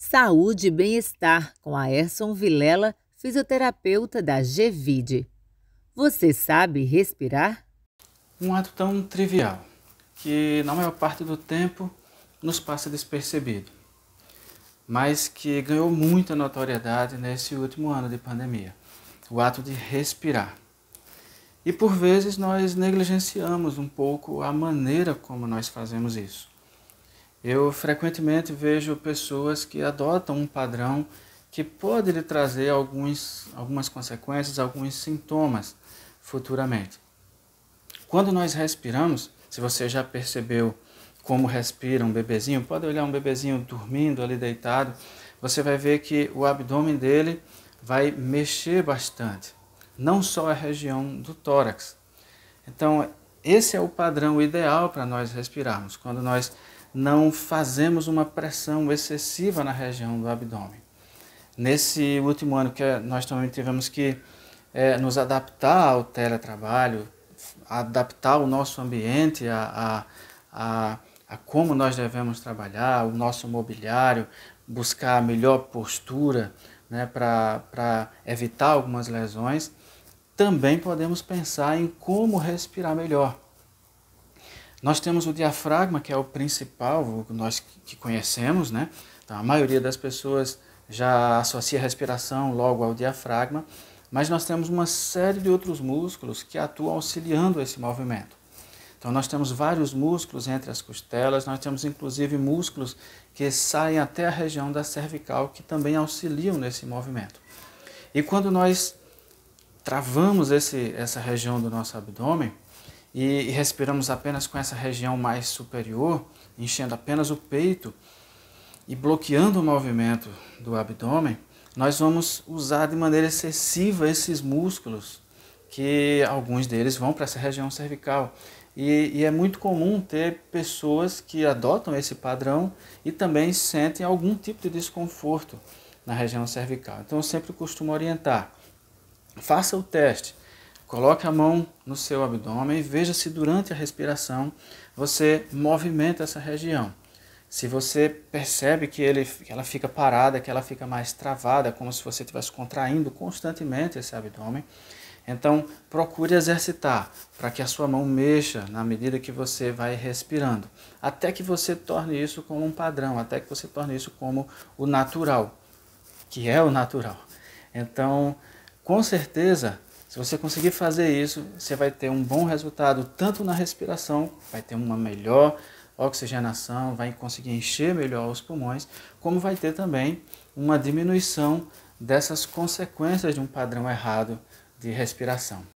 Saúde e Bem-Estar com Aerson Vilela, fisioterapeuta da GVID. Você sabe respirar? Um ato tão trivial que, na maior parte do tempo, nos passa despercebido, mas que ganhou muita notoriedade nesse último ano de pandemia: o ato de respirar. E por vezes nós negligenciamos um pouco a maneira como nós fazemos isso. Eu frequentemente vejo pessoas que adotam um padrão que pode lhe trazer alguns, algumas consequências, alguns sintomas futuramente. Quando nós respiramos, se você já percebeu como respira um bebezinho, pode olhar um bebezinho dormindo ali deitado, você vai ver que o abdômen dele vai mexer bastante, não só a região do tórax. Então, esse é o padrão ideal para nós respirarmos. Quando nós não fazemos uma pressão excessiva na região do abdômen. Nesse último ano que eh, nós também tivemos que é, nos adaptar ao teletrabalho, adaptar o nosso ambiente a, a, a, a como nós devemos trabalhar, o nosso mobiliário, buscar a melhor postura né, para evitar algumas lesões, também podemos pensar em como respirar melhor nós temos o diafragma, que é o principal, nós que conhecemos, né? Então, a maioria das pessoas já associa a respiração logo ao diafragma, mas nós temos uma série de outros músculos que atuam auxiliando esse movimento. Então, nós temos vários músculos entre as costelas, nós temos inclusive músculos que saem até a região da cervical que também auxiliam nesse movimento. E quando nós travamos esse, essa região do nosso abdômen, e respiramos apenas com essa região mais superior, enchendo apenas o peito e bloqueando o movimento do abdômen, nós vamos usar de maneira excessiva esses músculos, que alguns deles vão para essa região cervical. E, e, é muito comum ter pessoas que adotam esse padrão e também sentem algum tipo de desconforto na região cervical. Então eu sempre costumo orientar: faça o teste Coloque a mão no seu abdômen e veja se durante a respiração você movimenta essa região. Se você percebe que, ele, que ela fica parada, que ela fica mais travada, como se você estivesse contraindo constantemente esse abdômen, então procure exercitar para que a sua mão mexa na medida que você vai respirando, até que você torne isso como um padrão, até que você torne isso como o natural, que é o natural. Então, com certeza, se você conseguir fazer isso, você vai ter um bom resultado tanto na respiração, vai ter uma melhor oxigenação, vai conseguir encher melhor os pulmões, como vai ter também uma diminuição dessas consequências de um padrão errado de respiração.